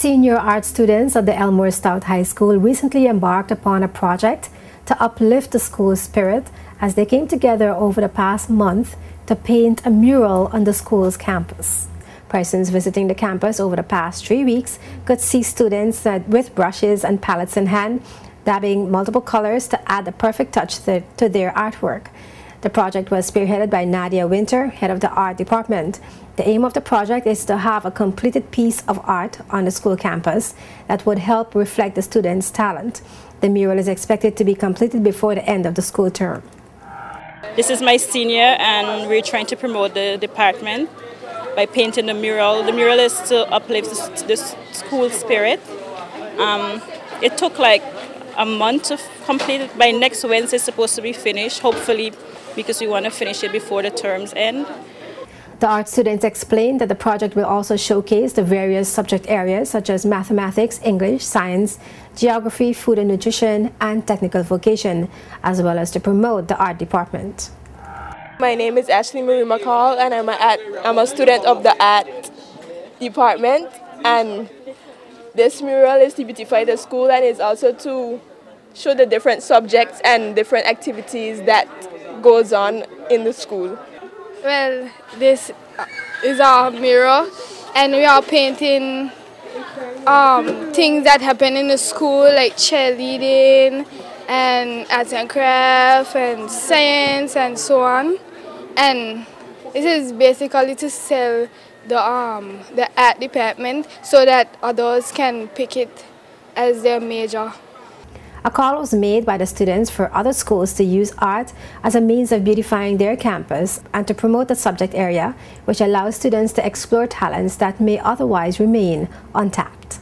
Senior art students at the Elmore Stout High School recently embarked upon a project to uplift the school's spirit as they came together over the past month to paint a mural on the school's campus. Persons visiting the campus over the past three weeks could see students with brushes and palettes in hand dabbing multiple colors to add the perfect touch to their artwork. The project was spearheaded by Nadia Winter, head of the art department. The aim of the project is to have a completed piece of art on the school campus that would help reflect the students' talent. The mural is expected to be completed before the end of the school term. This is my senior and we're trying to promote the department by painting the mural. The mural is to uplift the, school spirit. Um, it took like a month to completed by next Wednesday. supposed to be finished, hopefully, because we want to finish it before the terms end. The art students explained that the project will also showcase the various subject areas such as mathematics, English, science, geography, food and nutrition, and technical vocation, as well as to promote the art department. My name is Ashley Marie McCall, and I'm a, at, I'm a student of the art department. And this mural is to beautify the school and is also to show the different subjects and different activities that goes on in the school. Well, this uh, is our mirror and we are painting um, things that happen in the school like cheerleading and arts and craft and science and so on. And this is basically to sell the um, the art department so that others can pick it as their major. A call was made by the students for other schools to use art as a means of beautifying their campus and to promote the subject area, which allows students to explore talents that may otherwise remain untapped.